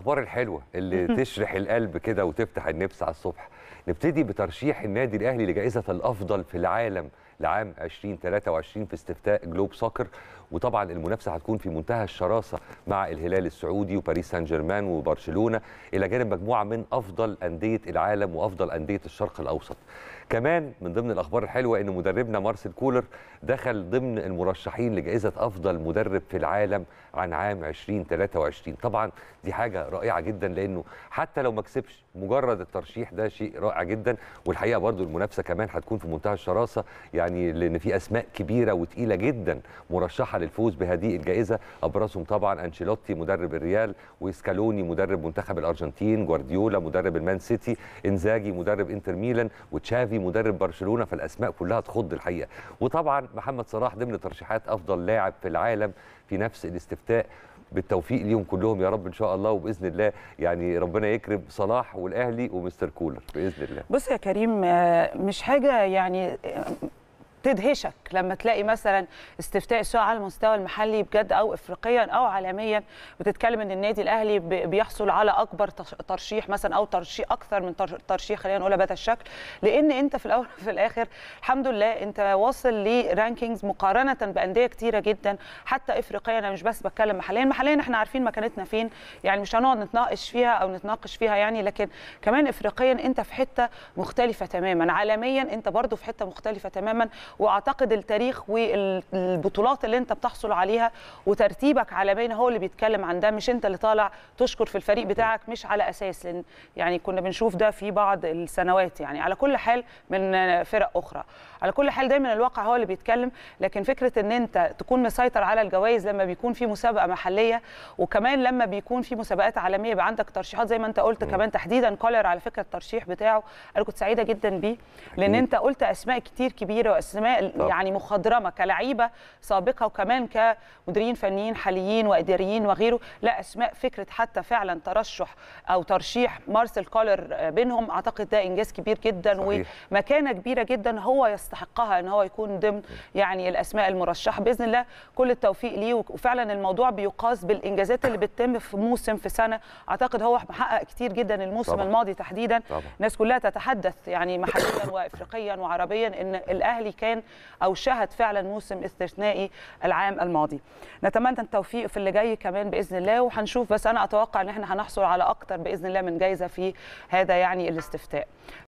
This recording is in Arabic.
الاخبار الحلوه اللي تشرح القلب كده وتفتح النفس على الصبح نبتدي بترشيح النادي الاهلي لجائزه الافضل في العالم لعام 2023 في استفتاء جلوب سوكر وطبعا المنافسه هتكون في منتهى الشراسه مع الهلال السعودي وباريس سان جيرمان وبرشلونه الى جانب مجموعه من افضل انديه العالم وافضل انديه الشرق الاوسط. كمان من ضمن الاخبار الحلوه ان مدربنا مارسيل كولر دخل ضمن المرشحين لجائزه افضل مدرب في العالم عن عام 2023 طبعا دي حاجه رائعه جدا لانه حتى لو ما كسبش مجرد الترشيح ده شيء رائع جدا والحقيقه برضو المنافسه كمان هتكون في منتهى الشراسه يعني يعني لان في اسماء كبيره وتقيله جدا مرشحه للفوز بهذه الجائزه ابرزهم طبعا انشيلوتي مدرب الريال ويسكالوني مدرب منتخب الارجنتين جوارديولا مدرب المان سيتي انزاجي مدرب انتر ميلان وتشافي مدرب برشلونه فالاسماء كلها تخض الحقيقه وطبعا محمد صلاح ضمن ترشيحات افضل لاعب في العالم في نفس الاستفتاء بالتوفيق ليهم كلهم يا رب ان شاء الله وباذن الله يعني ربنا يكرم صلاح والاهلي ومستر كولر باذن الله بص يا كريم آه، مش حاجه يعني آه، تدهشك لما تلاقي مثلا استفتاء سواء على المستوى المحلي بجد او افريقيا او عالميا بتتكلم ان النادي الاهلي بيحصل على اكبر ترشيح مثلا او ترشيح اكثر من ترشيح خلينا نقولها بهذا الشكل لان انت في الاول وفي الاخر الحمد لله انت واصل لرانكينجز مقارنه بانديه كتيره جدا حتى افريقيا انا مش بس بتكلم محليا محليا احنا عارفين مكانتنا فين يعني مش هنقعد نتناقش فيها او نتناقش فيها يعني لكن كمان افريقيا انت في حته مختلفه تماما عالميا انت برضو في حته مختلفه تماما واعتقد التاريخ والبطولات اللي انت بتحصل عليها وترتيبك على بين هو اللي بيتكلم عن ده مش انت اللي طالع تشكر في الفريق بتاعك مش على اساس لان يعني كنا بنشوف ده في بعض السنوات يعني على كل حال من فرق اخرى على كل حال دايما الواقع هو اللي بيتكلم لكن فكره ان انت تكون مسيطر على الجوائز لما بيكون في مسابقه محليه وكمان لما بيكون في مسابقات عالميه يبقى عندك ترشيحات زي ما انت قلت كمان تحديدا كولر على فكره الترشيح بتاعه انا كنت سعيده جدا بيه لان انت قلت اسماء كتير كبيره واسماء اسماء طب. يعني مخضرمه كلعيبه سابقه وكمان كمديرين فنيين حاليين واداريين وغيره لا اسماء فكره حتى فعلا ترشح او ترشيح مارسيل كولر بينهم اعتقد ده انجاز كبير جدا صحيح. ومكانه كبيره جدا هو يستحقها ان هو يكون ضمن يعني الاسماء المرشحه باذن الله كل التوفيق ليه وفعلا الموضوع بيقاس بالانجازات اللي بتتم في موسم في سنه اعتقد هو محقق كتير جدا الموسم طبعا. الماضي تحديدا طبعا. الناس كلها تتحدث يعني محليا وافريقيا وعربيا ان الاهلي كان كان او شهد فعلا موسم استثنائي العام الماضي نتمنى التوفيق في اللي جاي كمان باذن الله وهنشوف بس انا اتوقع ان احنا هنحصل على اكتر باذن الله من جايزه في هذا يعني الاستفتاء